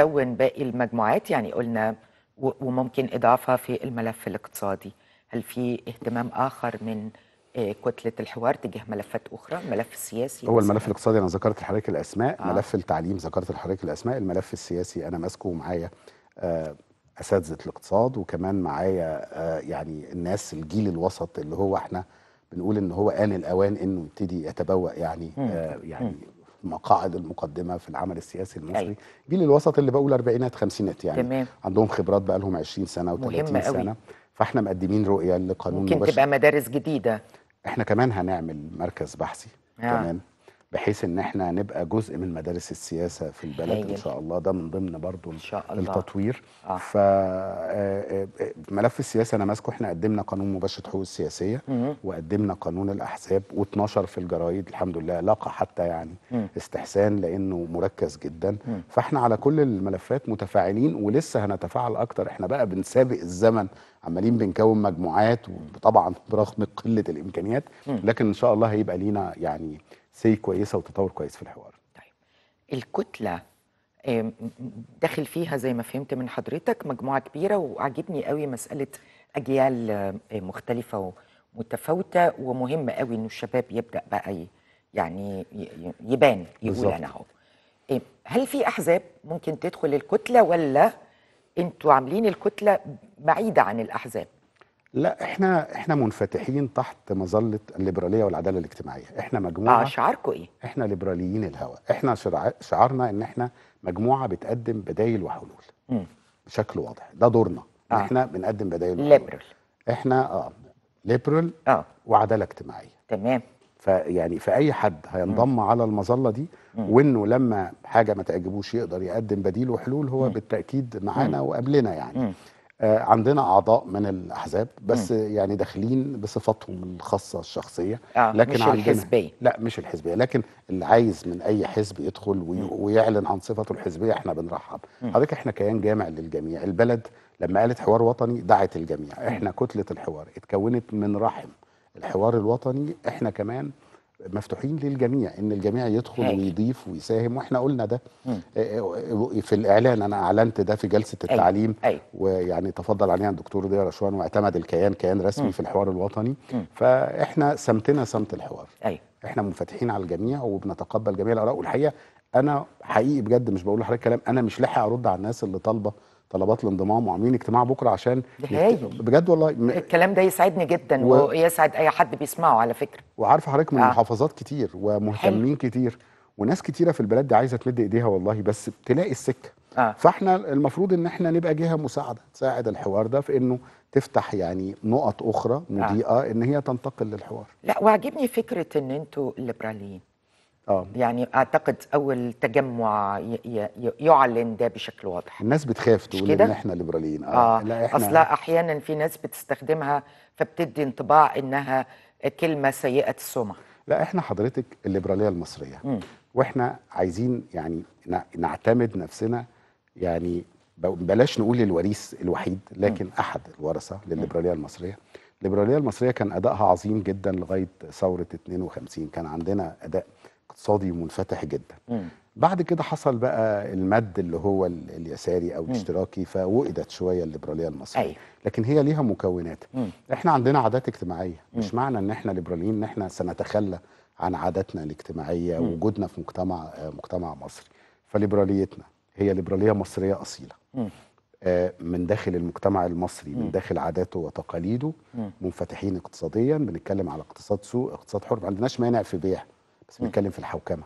تكون باقي المجموعات يعني قلنا وممكن اضافها في الملف الاقتصادي هل في اهتمام اخر من آه، كتله الحوار تجاه ملفات اخرى الملف السياسي هو الملف الاقتصادي انا ذكرت لحضرتك الاسماء آه. ملف التعليم ذكرت لحضرتك الاسماء الملف السياسي انا ماسكه معايا آه، اساتذه الاقتصاد وكمان معايا آه، يعني الناس الجيل الوسط اللي هو احنا بنقول ان هو ان الاوان انه يبتدي يتبوأ يعني آه يعني مقاعد المقدمه في العمل السياسي المصري أي. أيوة. جيل الوسط اللي بقول اربعينات خمسينات يعني تمام. عندهم خبرات بقى لهم 20 سنه و30 سنه فاحنا مقدمين رؤيه لقانون ممكن مباشر. تبقى مدارس جديده احنا كمان هنعمل مركز بحثي آه. كمان بحيث ان احنا نبقى جزء من مدارس السياسه في البلد هيجل. ان شاء الله ده من ضمن برضو إن شاء الله. التطوير آه. فملف آه، آه، آه، السياسه انا ماسكه احنا قدمنا قانون مباشره حقوق السياسيه مم. وقدمنا قانون الاحزاب و12 في الجرايد الحمد لله لقى حتى يعني مم. استحسان لانه مركز جدا مم. فاحنا على كل الملفات متفاعلين ولسه هنتفاعل اكتر احنا بقى بنسابق الزمن عمالين بنكون مجموعات وطبعا برغم قله الامكانيات لكن ان شاء الله هيبقى لينا يعني سي كويسه وتطور كويس في الحوار طيب الكتله داخل فيها زي ما فهمت من حضرتك مجموعه كبيره وعجبني قوي مساله اجيال مختلفه ومتفاوته ومهم قوي انه الشباب يبدا بقى يعني يبان يقول انا اهو هل في احزاب ممكن تدخل الكتله ولا انتوا عاملين الكتله بعيده عن الاحزاب لا احنا احنا منفتحين تحت مظله الليبراليه والعداله الاجتماعيه احنا مجموعه اه شعاركم ايه احنا ليبراليين الهوى احنا شعارنا ان احنا مجموعه بتقدم بدايل وحلول مم. بشكل واضح ده دورنا آه. احنا بنقدم بدايل وحلول ليبرال احنا اه ليبرال اه وعداله اجتماعيه تمام فيعني فاي حد هينضم مم. على المظله دي مم. وانه لما حاجه ما تعجبوش يقدر يقدم بديل وحلول هو مم. بالتاكيد معانا وقبلنا يعني مم. آه، عندنا اعضاء من الاحزاب بس م. يعني داخلين بصفاتهم الخاصه الشخصيه آه لكن مش عندنا الحزبيه لا مش الحزبيه لكن اللي عايز من اي حزب يدخل وي... ويعلن عن صفته الحزبيه احنا بنرحب حضرتك احنا كيان جامع للجميع البلد لما قالت حوار وطني دعت الجميع احنا كتله الحوار اتكونت من رحم الحوار الوطني احنا كمان مفتوحين للجميع ان الجميع يدخل هاي. ويضيف ويساهم واحنا قلنا ده م. آه، آه، آه، في الاعلان انا اعلنت ده في جلسه أيوه، التعليم أي. أيوه. أي. ويعني تفضل عليها الدكتور ضياء رشوان واعتمد الكيان كيان رسمي م. في الحوار الوطني م. فاحنا سمتنا سمت الحوار أي. أيوه. احنا منفتحين على الجميع وبنتقبل جميع الاراء والحقيقه انا حقيقي بجد مش بقول لحضرتك كلام انا مش لاحق ارد على الناس اللي طالبه طلبات الانضمام وعاملين اجتماع بكره عشان بجد والله م... الكلام ده يسعدني جدا و... ويسعد اي حد بيسمعه على فكره وعارفه حضرتك من آه. محافظات كتير ومهتمين حل. كتير وناس كتيره في البلد دي عايزه تمد ايديها والله بس تلاقي السكه آه. فاحنا المفروض ان احنا نبقى جهه مساعده تساعد الحوار ده في انه تفتح يعني نقط اخرى آه. مضيئه آه. ان هي تنتقل للحوار لا وعجبني فكره ان انتوا الليبراليين آه. يعني اعتقد اول تجمع يعلن ده بشكل واضح الناس بتخاف تقول ان احنا ليبراليين اه, آه. لا احنا اصلا احيانا في ناس بتستخدمها فبتدي انطباع انها كلمه سيئه السمعه لا احنا حضرتك الليبراليه المصريه م. واحنا عايزين يعني نعتمد نفسنا يعني بلاش نقول الوريث الوحيد لكن م. احد الورثه للليبراليه المصريه الليبراليه المصريه كان ادائها عظيم جدا لغايه ثوره 52 كان عندنا اداء اقتصادي منفتح جدا مم. بعد كده حصل بقى المد اللي هو اليساري او الاشتراكي فوقدت شويه الليبراليه المصريه أيوة. لكن هي ليها مكونات مم. احنا عندنا عادات اجتماعيه مم. مش معنى ان احنا ليبراليين ان احنا سنتخلى عن عاداتنا الاجتماعيه مم. وجودنا في مجتمع مجتمع مصري فليبراليتنا هي ليبراليه مصريه اصيله مم. آه، من داخل المجتمع المصري من داخل عاداته وتقاليده منفتحين اقتصاديا بنتكلم على اقتصاد سوق اقتصاد حر ما عندناش مانع في بيع بس بنتكلم في الحوكمه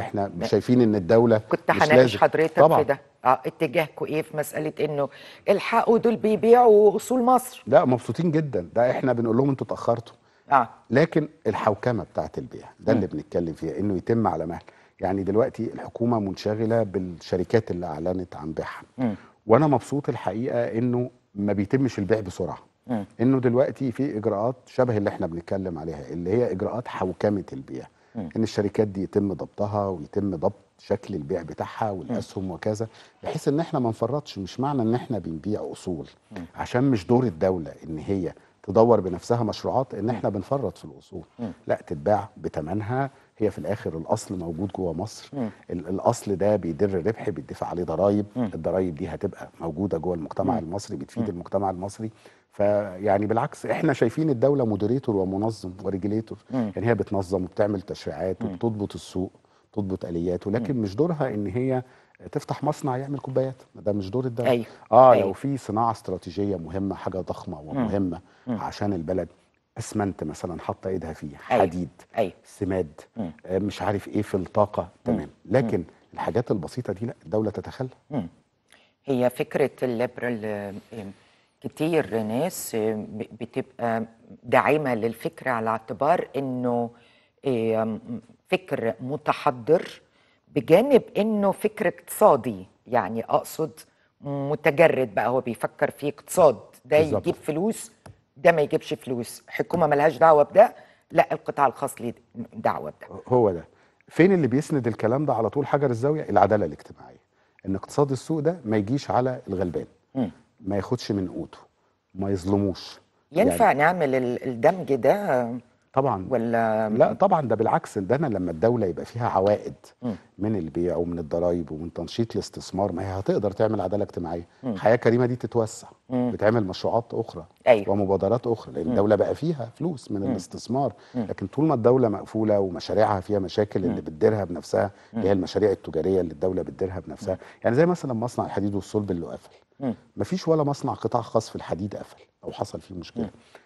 احنا مش شايفين ان الدوله كنت هناقش حضرتك في ده اه اتجاهكم ايه في مساله انه الحقوا دول بيبيعوا اصول مصر لا مبسوطين جدا ده احنا بنقول لهم انتوا اتاخرتوا اه لكن الحوكمه بتاعت البيع ده اللي بنتكلم فيها انه يتم على مهل يعني دلوقتي الحكومه منشغله بالشركات اللي اعلنت عن بيعها وانا مبسوط الحقيقه انه ما بيتمش البيع بسرعه انه دلوقتي في اجراءات شبه اللي احنا بنتكلم عليها اللي هي اجراءات حوكمه البيع ان الشركات دي يتم ضبطها ويتم ضبط شكل البيع بتاعها والاسهم وكذا بحيث ان احنا ما نفرطش مش معنى ان احنا بنبيع اصول عشان مش دور الدوله ان هي تدور بنفسها مشروعات ان احنا بنفرط في الاصول لا تتباع بتمنها هي في الاخر الاصل موجود جوه مصر م. الاصل ده بيدر ربح بيدفع عليه ضرائب الضرائب دي هتبقى موجوده جوه المجتمع م. المصري بتفيد م. المجتمع المصري فيعني بالعكس احنا شايفين الدوله مديريتور ومنظم وريجليتور يعني هي بتنظم وبتعمل تشريعات وبتضبط السوق تضبط اليات ولكن مش دورها ان هي تفتح مصنع يعمل كوبايات ده مش دور الدوله أيوه. اه أيوه. لو في صناعه استراتيجيه مهمه حاجه ضخمه ومهمه م. عشان البلد اسمنت مثلا حاطه ايدها فيه أيوة، حديد أيوة. سماد مم. آه، مش عارف ايه في الطاقه تمام لكن مم. الحاجات البسيطه دي لا الدوله تتخلى مم. هي فكره الليبرال آه، آه، كتير ناس بتبقى داعمه للفكره على اعتبار انه فكر متحضر بجانب انه فكر اقتصادي يعني اقصد متجرد بقى هو بيفكر في اقتصاد ده يجيب فلوس ده ما يجيبش فلوس حكومه ملهاش دعوه بده لا القطاع الخاص ليه دعوه بده هو ده فين اللي بيسند الكلام ده على طول حجر الزاويه العداله الاجتماعيه ان اقتصاد السوق ده ما يجيش على الغلبان ما ياخدش من قوته ما يظلموش ينفع يعني نعمل الدمج ده طبعا ولا لا طبعا ده بالعكس ده انا لما الدوله يبقى فيها عوائد م. من البيع ومن الضرايب ومن تنشيط الاستثمار ما هي هتقدر تعمل عداله اجتماعيه الحياه حياه كريمه دي تتوسع م. بتعمل مشروعات اخرى أيوة. ومبادرات اخرى لان الدوله بقى فيها فلوس من م. الاستثمار م. لكن طول ما الدوله مقفوله ومشاريعها فيها مشاكل اللي بتديرها بنفسها اللي هي المشاريع التجاريه اللي الدوله بتديرها بنفسها م. يعني زي مثلا مصنع الحديد والصلب اللي قفل مفيش ولا مصنع قطاع خاص في الحديد قفل او حصل فيه مشكله م.